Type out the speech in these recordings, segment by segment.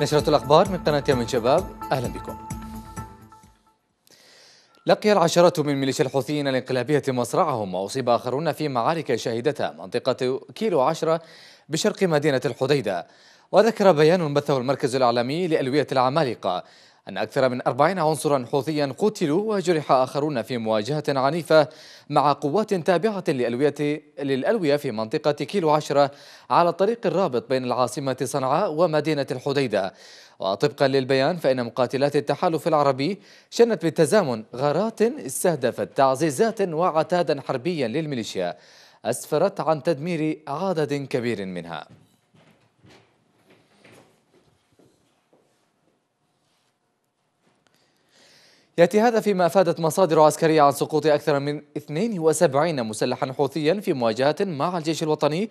نشرة الأخبار من قناة يمن شباب أهلا بكم لقي العشرات من ميليشيا الحوثيين الانقلابية مصرعهم وأصيب آخرون في معارك شهدتها منطقة كيلو عشرة بشرق مدينة الحديدة وذكر بيان بثه المركز الإعلامي لألوية العمالقة أن أكثر من أربعين عنصرا حوثيا قتلوا وجرح آخرون في مواجهة عنيفة مع قوات تابعة لألوية, للألوية في منطقة كيلو عشرة على الطريق الرابط بين العاصمة صنعاء ومدينة الحديدة وطبقا للبيان فإن مقاتلات التحالف العربي شنت بالتزامن غارات استهدفت تعزيزات وعتادا حربيا للميليشيا أسفرت عن تدمير عدد كبير منها يأتي هذا فيما أفادت مصادر عسكرية عن سقوط أكثر من 72 مسلحا حوثيا في مواجهة مع الجيش الوطني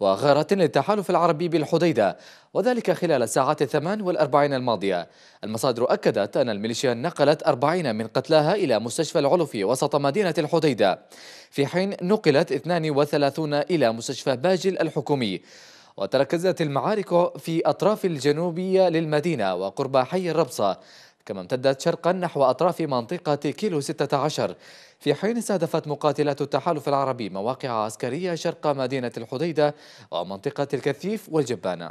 وغارة للتحالف العربي بالحديدة وذلك خلال الساعات الثمان والأربعين الماضية المصادر أكدت أن الميليشيا نقلت أربعين من قتلاها إلى مستشفى العلفي وسط مدينة الحديدة في حين نقلت 32 إلى مستشفى باجل الحكومي وتركزت المعارك في أطراف الجنوبية للمدينة وقرب حي الربصة كما امتدت شرقا نحو أطراف منطقة كيلو 16 في حين استهدفت مقاتلات التحالف العربي مواقع عسكرية شرق مدينة الحديدة ومنطقة الكثيف والجبانة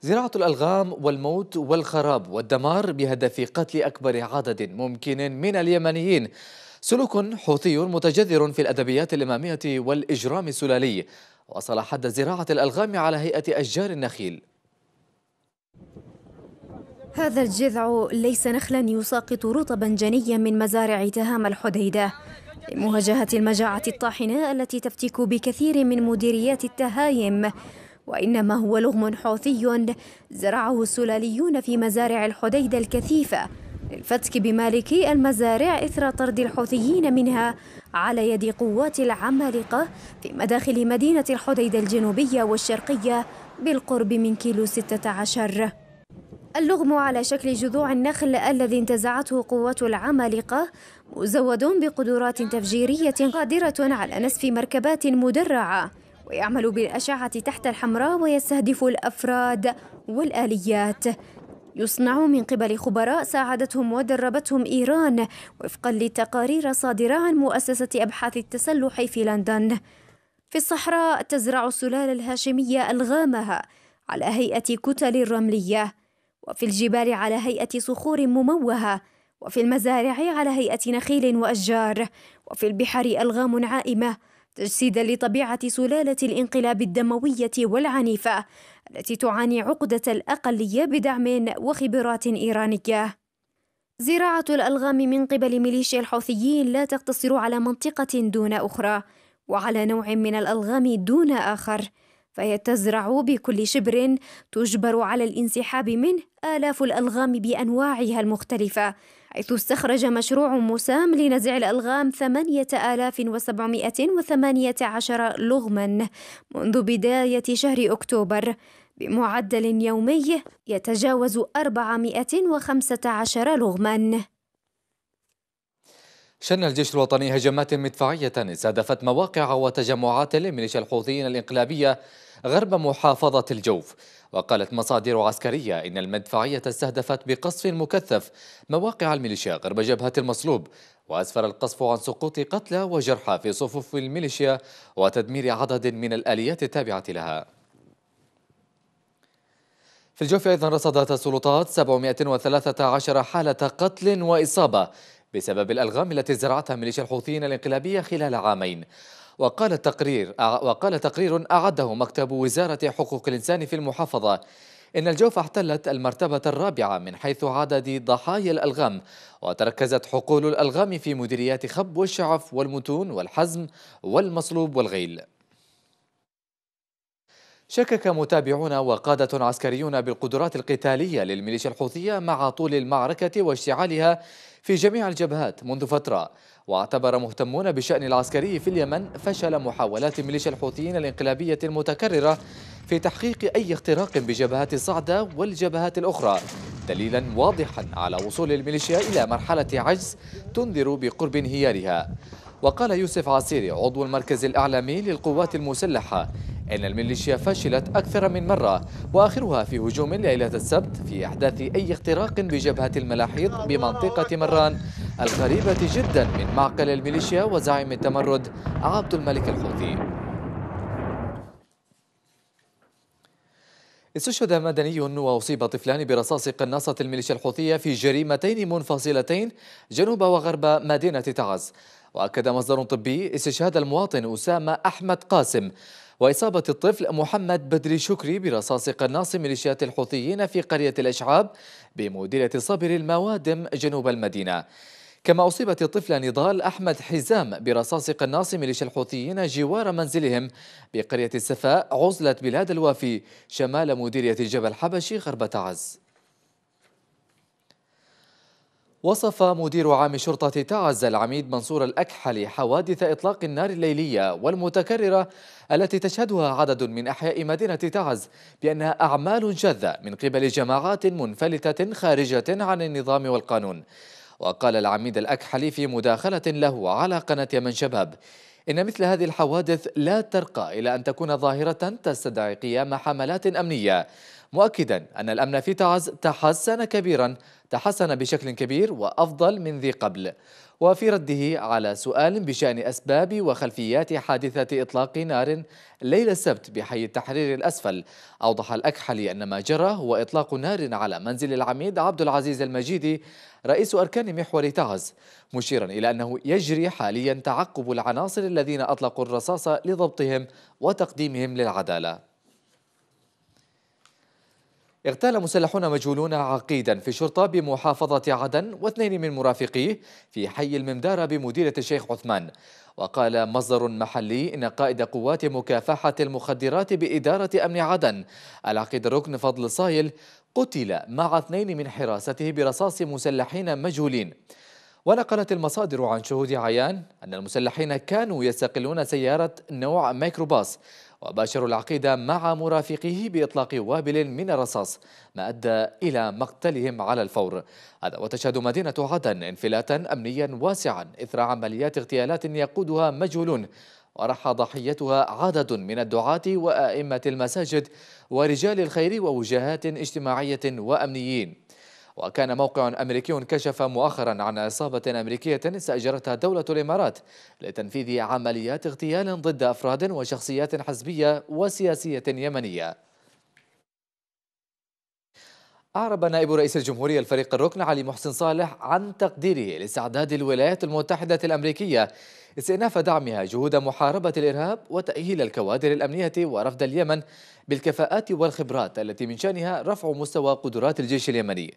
زراعة الألغام والموت والخراب والدمار بهدف قتل أكبر عدد ممكن من اليمنيين سلوك حوثي متجذر في الأدبيات الإمامية والإجرام السلالي وصل حد زراعة الألغام على هيئة أشجار النخيل هذا الجذع ليس نخلا يساقط رطبا جنيا من مزارع تهام الحديدة لمواجهة المجاعة الطاحنة التي تفتك بكثير من مديريات التهايم وإنما هو لغم حوثي زرعه السلاليون في مزارع الحديدة الكثيفة للفتك بمالكي المزارع إثر طرد الحوثيين منها على يد قوات العمالقة في مداخل مدينة الحديدة الجنوبية والشرقية بالقرب من كيلو 16 اللغم على شكل جذوع النخل الذي انتزعته قوات العمالقة مزود بقدرات تفجيرية قادرة على نسف مركبات مدرعة ويعمل بالأشعة تحت الحمراء ويستهدف الأفراد والآليات يصنع من قبل خبراء ساعدتهم ودربتهم إيران وفقا لتقارير صادرة عن مؤسسة أبحاث التسلح في لندن في الصحراء تزرع السلالة الهاشمية ألغامها على هيئة كتل رملية وفي الجبال على هيئة صخور مموهة وفي المزارع على هيئة نخيل وأشجار وفي البحار ألغام عائمة تجسيدا لطبيعة سلالة الانقلاب الدموية والعنيفة التي تعاني عقدة الأقلية بدعم وخبرات إيرانية زراعة الألغام من قبل ميليشيا الحوثيين لا تقتصر على منطقة دون أخرى وعلى نوع من الألغام دون آخر فهي تزرع بكل شبر تجبر على الانسحاب منه آلاف الألغام بأنواعها المختلفة حيث استخرج مشروع مسام لنزع الألغام 8718 لغما منذ بداية شهر أكتوبر بمعدل يومي يتجاوز 415 لغما شن الجيش الوطني هجمات مدفعية استهدفت مواقع وتجمعات لميليشيا الحوثيين الإنقلابية غرب محافظة الجوف وقالت مصادر عسكرية إن المدفعية استهدفت بقصف مكثف مواقع الميليشيا غرب جبهة المصلوب وأسفر القصف عن سقوط قتلى وجرحى في صفوف الميليشيا وتدمير عدد من الآليات التابعة لها في الجوف أيضا رصدت السلطات 713 حالة قتل وإصابة بسبب الألغام التي زرعتها ميليشيا الحوثيين الانقلابية خلال عامين وقال تقرير وقال تقرير أعده مكتب وزارة حقوق الإنسان في المحافظة إن الجوف احتلت المرتبة الرابعة من حيث عدد ضحايا الألغام وتركزت حقول الألغام في مديريات خب والشعف والمتون والحزم والمصلوب والغيل شكك متابعون وقادة عسكريون بالقدرات القتالية للميليشيا الحوثية مع طول المعركة واشتعالها في جميع الجبهات منذ فترة واعتبر مهتمون بشأن العسكري في اليمن فشل محاولات ميليشيا الحوثيين الانقلابية المتكررة في تحقيق أي اختراق بجبهات صعدة والجبهات الأخرى دليلا واضحا على وصول الميليشيا إلى مرحلة عجز تنذر بقرب انهيارها وقال يوسف عسيري عضو المركز الإعلامي للقوات المسلحة أن الميليشيا فشلت أكثر من مرة وآخرها في هجوم ليلة السبت في أحداث أي اختراق بجبهة الملاحيض بمنطقة مران القريبة جدا من معقل الميليشيا وزعيم التمرد عبد الملك الحوثي استشهد مدني وأصيب طفلان برصاص قناصة الميليشيا الحوثية في جريمتين منفصلتين جنوب وغرب مدينة تعز وأكد مصدر طبي استشهاد المواطن أسامة أحمد قاسم وإصابة الطفل محمد بدري شكري برصاص قناص ميليشيات الحوثيين في قرية الأشعاب بمديرة صبر الموادم جنوب المدينة كما أصيبت الطفلة نضال أحمد حزام برصاص قناص ميليشيا الحوثيين جوار منزلهم بقرية السفاء عزلة بلاد الوافي شمال مديرية جبل حبشي غرب تعز وصف مدير عام شرطة تعز العميد منصور الأكحل حوادث إطلاق النار الليلية والمتكررة التي تشهدها عدد من أحياء مدينة تعز بأنها أعمال شاذة من قبل جماعات منفلتة خارجة عن النظام والقانون وقال العميد الأكحلي في مداخلة له على قناة يمن شباب إن مثل هذه الحوادث لا ترقى إلى أن تكون ظاهرة تستدعي قيام حملات أمنية مؤكدا أن الأمن في تعز تحسن كبيرا تحسن بشكل كبير وأفضل من ذي قبل وفي رده على سؤال بشأن أسباب وخلفيات حادثة إطلاق نار ليلة السبت بحي التحرير الأسفل أوضح الأكحلي أن ما جرى هو إطلاق نار على منزل العميد عبد العزيز المجيدي رئيس أركان محور تعز مشيرا إلى أنه يجري حاليا تعقب العناصر الذين أطلقوا الرصاص لضبطهم وتقديمهم للعدالة اغتال مسلحون مجهولون عقيدا في شرطة بمحافظة عدن واثنين من مرافقيه في حي الممدار بمديرة الشيخ عثمان وقال مصدر محلي إن قائد قوات مكافحة المخدرات بإدارة أمن عدن العقيد ركن فضل صايل قتل مع اثنين من حراسته برصاص مسلحين مجهولين ونقلت المصادر عن شهود عيان أن المسلحين كانوا يستقلون سيارة نوع ميكروباص وباشر العقيدة مع مرافقه بإطلاق وابل من الرصاص ما أدى إلى مقتلهم على الفور هذا وتشهد مدينة عدن انفلاتا أمنيا واسعا إثر عمليات اغتيالات يقودها مجهولون ورحى ضحيتها عدد من الدعاة وأئمة المساجد ورجال الخير ووجهات اجتماعية وأمنيين وكان موقع أمريكي كشف مؤخرا عن عصابة أمريكية استأجرتها دولة الإمارات لتنفيذ عمليات اغتيال ضد أفراد وشخصيات حزبية وسياسية يمنية أعرب نائب رئيس الجمهورية الفريق الركن علي محسن صالح عن تقديره لاستعداد الولايات المتحدة الأمريكية استئناف دعمها جهود محاربة الإرهاب وتأهيل الكوادر الأمنية ورفد اليمن بالكفاءات والخبرات التي من شأنها رفع مستوى قدرات الجيش اليمني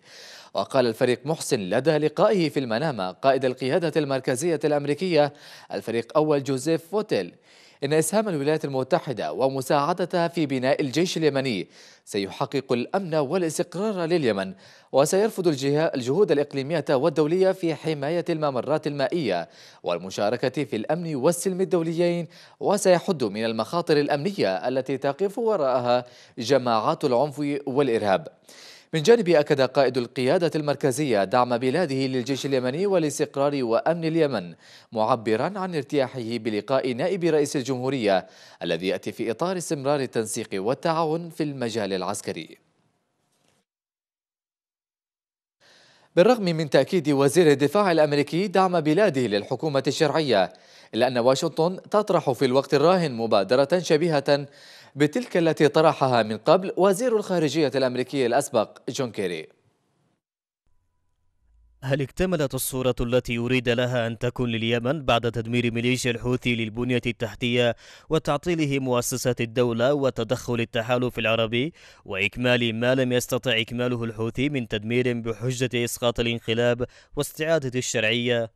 وقال الفريق محسن لدى لقائه في المنامة قائد القيادة المركزية الأمريكية الفريق أول جوزيف فوتيل إن إسهام الولايات المتحدة ومساعدتها في بناء الجيش اليمني سيحقق الأمن والاستقرار لليمن وسيرفض الجهود الإقليمية والدولية في حماية الممرات المائية والمشاركة في الأمن والسلم الدوليين وسيحد من المخاطر الأمنية التي تقف وراءها جماعات العنف والإرهاب من جانبه أكد قائد القيادة المركزية دعم بلاده للجيش اليمني والاستقرار وأمن اليمن معبرا عن ارتياحه بلقاء نائب رئيس الجمهورية الذي يأتي في إطار استمرار التنسيق والتعاون في المجال العسكري بالرغم من تأكيد وزير الدفاع الأمريكي دعم بلاده للحكومة الشرعية إلا أن واشنطن تطرح في الوقت الراهن مبادرة شبيهة بتلك التي طرحها من قبل وزير الخارجية الأمريكي الأسبق جون كيري هل اكتملت الصورة التي يريد لها أن تكون لليمن بعد تدمير ميليشيا الحوثي للبنية التحتية وتعطيله مؤسسات الدولة وتدخل التحالف العربي وإكمال ما لم يستطع إكماله الحوثي من تدمير بحجة إسقاط الانقلاب واستعادة الشرعية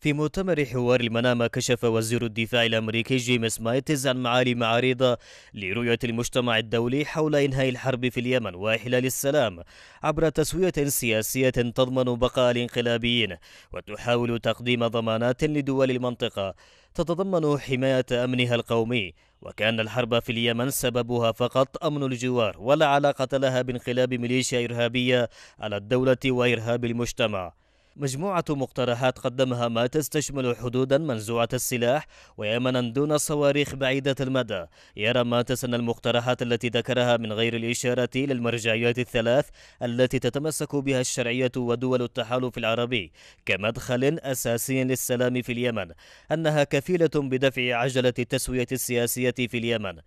في مؤتمر حوار المنامة كشف وزير الدفاع الأمريكي جيمس مايتز عن معالم عريضة لرؤية المجتمع الدولي حول إنهاء الحرب في اليمن وإحلال السلام عبر تسوية سياسية تضمن بقاء الانقلابيين وتحاول تقديم ضمانات لدول المنطقة تتضمن حماية أمنها القومي وكان الحرب في اليمن سببها فقط أمن الجوار ولا علاقة لها بانقلاب ميليشيا إرهابية على الدولة وإرهاب المجتمع مجموعة مقترحات قدمها ما تستشمل حدودا منزوعة السلاح ويمنا دون صواريخ بعيدة المدى يرى ماتس أن المقترحات التي ذكرها من غير الإشارة للمرجعيات الثلاث التي تتمسك بها الشرعية ودول التحالف العربي كمدخل أساسي للسلام في اليمن أنها كفيلة بدفع عجلة التسوية السياسية في اليمن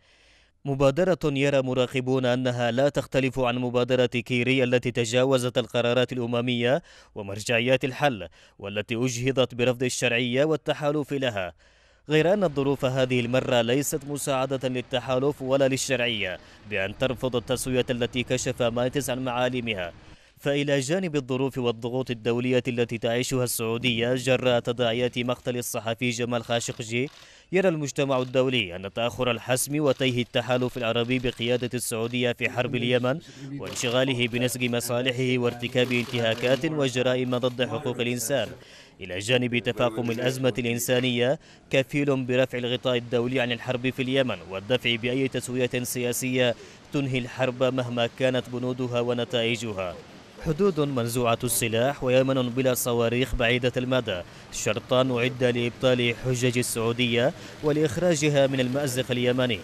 مبادرة يرى مراقبون أنها لا تختلف عن مبادرة كيري التي تجاوزت القرارات الأممية ومرجعيات الحل والتي أجهضت برفض الشرعية والتحالف لها غير أن الظروف هذه المرة ليست مساعدة للتحالف ولا للشرعية بأن ترفض التسوية التي كشف ماتس عن معالمها فإلى جانب الظروف والضغوط الدولية التي تعيشها السعودية جراء تداعيات مقتل الصحفي جمال خاشقجي يرى المجتمع الدولي أن تأخر الحسم وتيه التحالف العربي بقيادة السعودية في حرب اليمن وانشغاله بنسج مصالحه وارتكاب انتهاكات وجرائم ضد حقوق الإنسان إلى جانب تفاقم الأزمة الإنسانية كفيل برفع الغطاء الدولي عن الحرب في اليمن والدفع بأي تسوية سياسية تنهي الحرب مهما كانت بنودها ونتائجها حدود منزوعة السلاح ويمن بلا صواريخ بعيدة المدى شرطان أعد لإبطال حجج السعودية ولإخراجها من المأزق اليمني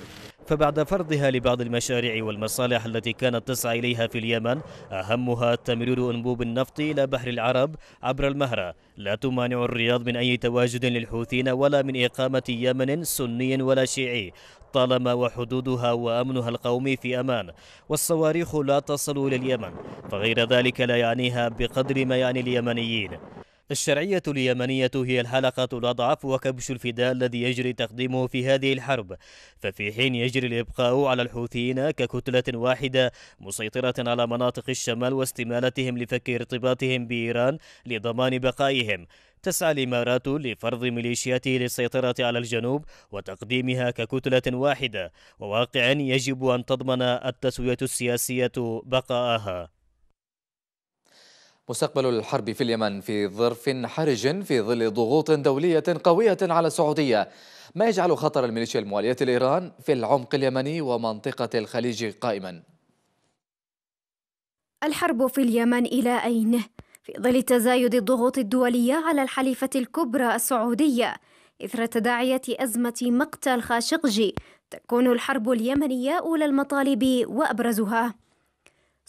فبعد فرضها لبعض المشاريع والمصالح التي كانت تسعى إليها في اليمن أهمها تمرير أنبوب النفط إلى بحر العرب عبر المهرة لا تمانع الرياض من أي تواجد للحوثيين ولا من إقامة يمن سني ولا شيعي طالما وحدودها وأمنها القومي في أمان والصواريخ لا تصل إلى اليمن فغير ذلك لا يعنيها بقدر ما يعني اليمنيين الشرعية اليمنية هي الحلقة الأضعف وكبش الفداء الذي يجري تقديمه في هذه الحرب ففي حين يجري الإبقاء على الحوثيين ككتلة واحدة مسيطرة على مناطق الشمال واستمالتهم لفك ارتباطهم بإيران لضمان بقائهم تسعى الإمارات لفرض ميليشياته للسيطرة على الجنوب وتقديمها ككتلة واحدة وواقعا يجب أن تضمن التسوية السياسية بقاءها مستقبل الحرب في اليمن في ظرف حرج في ظل ضغوط دولية قوية على السعودية ما يجعل خطر الميليشيا الموالية لإيران في العمق اليمني ومنطقة الخليج قائما الحرب في اليمن إلى أين؟ في ظل تزايد الضغوط الدولية على الحليفة الكبرى السعودية إثر تداعية أزمة مقتل خاشقجي تكون الحرب اليمنية أولى المطالب وأبرزها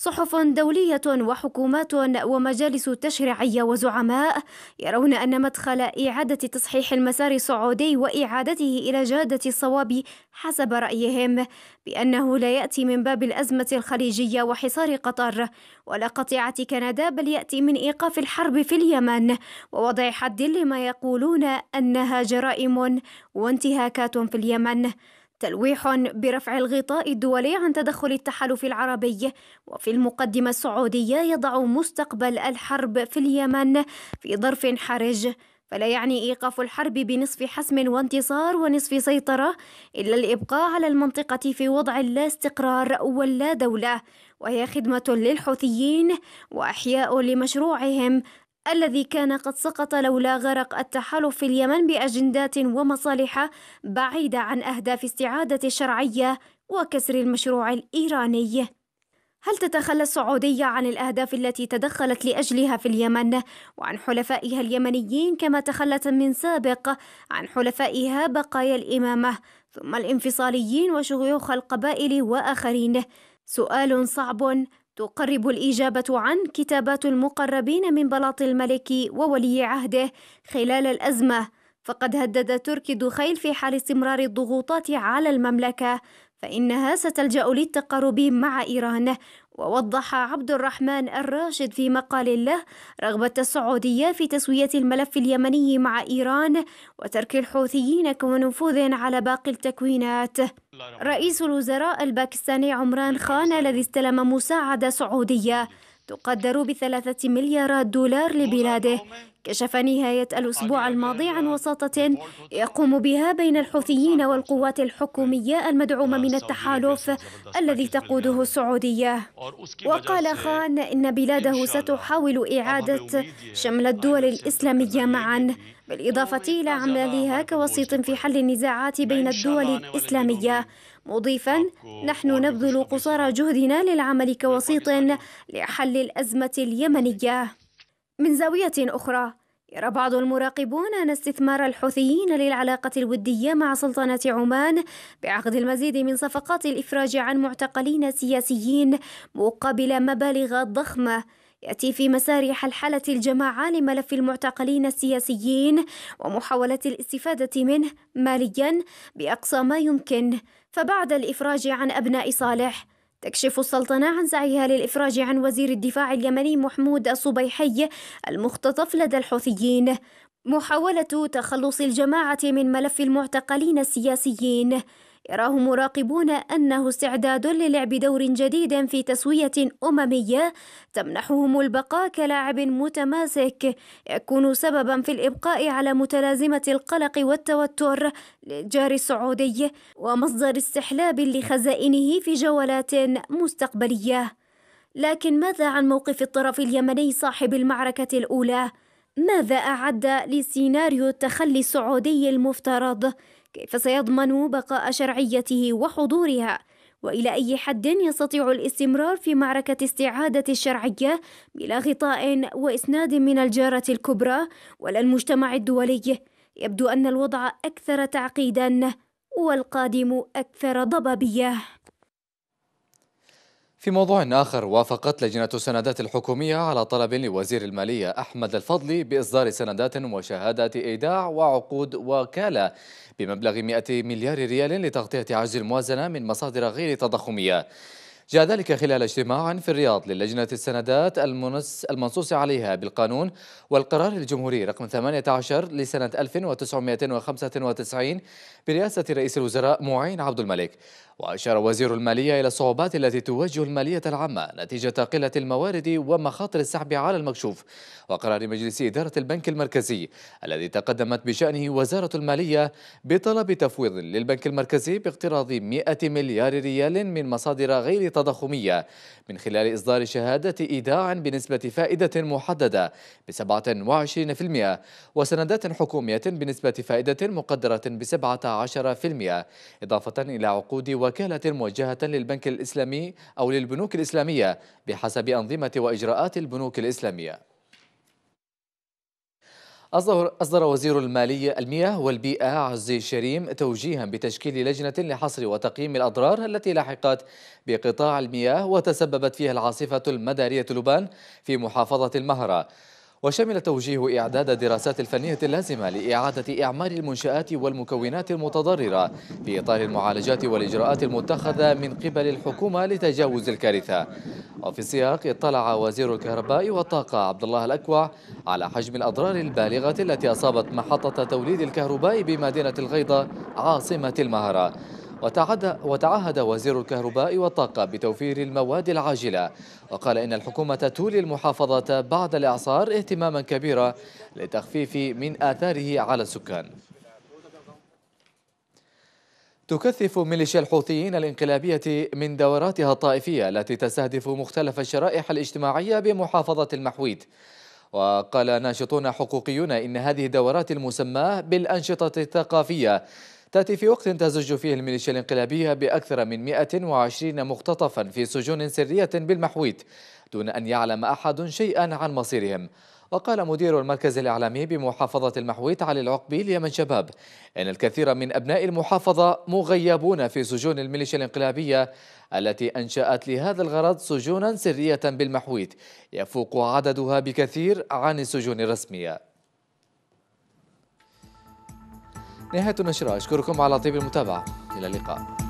صحف دولية وحكومات ومجالس تشريعية وزعماء يرون أن مدخل إعادة تصحيح المسار السعودي وإعادته إلى جادة الصواب حسب رأيهم بأنه لا يأتي من باب الأزمة الخليجية وحصار قطر ولا قطيعة كندا بل يأتي من إيقاف الحرب في اليمن ووضع حد لما يقولون أنها جرائم وانتهاكات في اليمن تلويح برفع الغطاء الدولي عن تدخل التحالف العربي وفي المقدمة السعودية يضع مستقبل الحرب في اليمن في ظرف حرج فلا يعني ايقاف الحرب بنصف حسم وانتصار ونصف سيطره الا الابقاء على المنطقه في وضع لا استقرار ولا دوله وهي خدمه للحوثيين واحياء لمشروعهم الذي كان قد سقط لولا غرق التحالف في اليمن باجندات ومصالح بعيده عن اهداف استعاده الشرعيه وكسر المشروع الايراني هل تتخلى السعوديه عن الاهداف التي تدخلت لاجلها في اليمن وعن حلفائها اليمنيين كما تخلت من سابق عن حلفائها بقايا الامامه ثم الانفصاليين وشيوخ القبائل واخرين سؤال صعب تقرب الإجابة عن كتابات المقربين من بلاط الملك وولي عهده خلال الأزمة فقد هدد تركي دخيل في حال استمرار الضغوطات على المملكة فإنها ستلجأ للتقارب مع إيران ووضح عبد الرحمن الراشد في مقال له رغبة السعودية في تسوية الملف اليمني مع إيران وترك الحوثيين كنفوذ على باقي التكوينات رئيس الوزراء الباكستاني عمران خان الذي استلم مساعدة سعودية تقدر بثلاثة مليارات دولار لبلاده كشف نهاية الأسبوع الماضي عن وساطة يقوم بها بين الحوثيين والقوات الحكومية المدعومة من التحالف الذي تقوده السعودية وقال خان إن بلاده ستحاول إعادة شمل الدول الإسلامية معا بالإضافة إلى عملها كوسيط في حل النزاعات بين الدول الإسلامية مضيفا نحن نبذل قصارى جهدنا للعمل كوسيط لحل الأزمة اليمنية من زاوية أخرى يرى بعض المراقبون أن استثمار الحوثيين للعلاقة الودية مع سلطنة عمان بعقد المزيد من صفقات الإفراج عن معتقلين سياسيين مقابل مبالغ ضخمة يأتي في مسار حلحلة الجماعة لملف المعتقلين السياسيين ومحاولة الاستفادة منه ماليا بأقصى ما يمكن فبعد الإفراج عن أبناء صالح تكشف السلطنة عن سعيها للإفراج عن وزير الدفاع اليمني محمود الصبيحي المختطف لدى الحوثيين محاولة تخلص الجماعة من ملف المعتقلين السياسيين يراه مراقبون أنه استعداد للعب دور جديد في تسوية أممية تمنحهم البقاء كلاعب متماسك يكون سببا في الإبقاء على متلازمة القلق والتوتر للجار السعودي ومصدر استحلاب لخزائنه في جولات مستقبلية لكن ماذا عن موقف الطرف اليمني صاحب المعركة الأولى؟ ماذا أعد لسيناريو التخلي السعودي المفترض؟ كيف سيضمن بقاء شرعيته وحضورها والى اي حد يستطيع الاستمرار في معركه استعاده الشرعيه بلا غطاء واسناد من الجاره الكبرى ولا المجتمع الدولي يبدو ان الوضع اكثر تعقيدا والقادم اكثر ضبابيه في موضوع آخر وافقت لجنة السندات الحكومية على طلب لوزير المالية أحمد الفضلي بإصدار سندات وشهادات إيداع وعقود وكالة بمبلغ 100 مليار ريال لتغطية عجز الموازنة من مصادر غير تضخمية جاء ذلك خلال اجتماع في الرياض للجنة السندات المنصوص عليها بالقانون والقرار الجمهوري رقم 18 لسنة 1995 برئاسة رئيس الوزراء معين عبد الملك وأشار وزير المالية إلى الصعوبات التي تواجه المالية العامة نتيجة قلة الموارد ومخاطر السحب على المكشوف وقرار مجلس إدارة البنك المركزي الذي تقدمت بشأنه وزارة المالية بطلب تفويض للبنك المركزي باقتراض 100 مليار ريال من مصادر غير تضخمية من خلال إصدار شهادة إيداع بنسبة فائدة محددة ب 27% وسندات حكومية بنسبة فائدة مقدرة ب 17% إضافة إلى عقود وكالة موجهة للبنك الإسلامي أو للبنوك الإسلامية بحسب أنظمة وإجراءات البنوك الإسلامية أصدر, أصدر وزير المالية المياه والبيئة عزي شريم توجيها بتشكيل لجنة لحصر وتقييم الأضرار التي لحقت بقطاع المياه وتسببت فيها العاصفة المدارية لبان في محافظة المهرة وشمل توجيه إعداد الدراسات الفنية اللازمة لإعادة إعمار المنشآت والمكونات المتضررة في إطار المعالجات والإجراءات المتخذة من قبل الحكومة لتجاوز الكارثة وفي السياق اطلع وزير الكهرباء والطاقة عبد الله الأكوع على حجم الأضرار البالغة التي أصابت محطة توليد الكهرباء بمدينة الغيضة عاصمة المهرة وتعهد وزير الكهرباء والطاقة بتوفير المواد العاجلة وقال إن الحكومة تولي المحافظة بعد الإعصار اهتماما كبيرا لتخفيف من آثاره على السكان تكثف ميليشيا الحوثيين الانقلابية من دوراتها الطائفية التي تستهدف مختلف الشرائح الاجتماعية بمحافظة المحويت وقال ناشطون حقوقيون إن هذه الدورات المسماة بالأنشطة الثقافية تأتي في وقت تزج فيه الميليشيا الانقلابية بأكثر من 120 مختطفا في سجون سرية بالمحويت دون أن يعلم أحد شيئا عن مصيرهم وقال مدير المركز الإعلامي بمحافظة المحويت علي العقبي ليمن شباب إن الكثير من أبناء المحافظة مغيبون في سجون الميليشيا الانقلابية التي أنشأت لهذا الغرض سجونا سرية بالمحويت يفوق عددها بكثير عن السجون الرسمية نهاية النشرة أشكركم على طيب المتابعة إلى اللقاء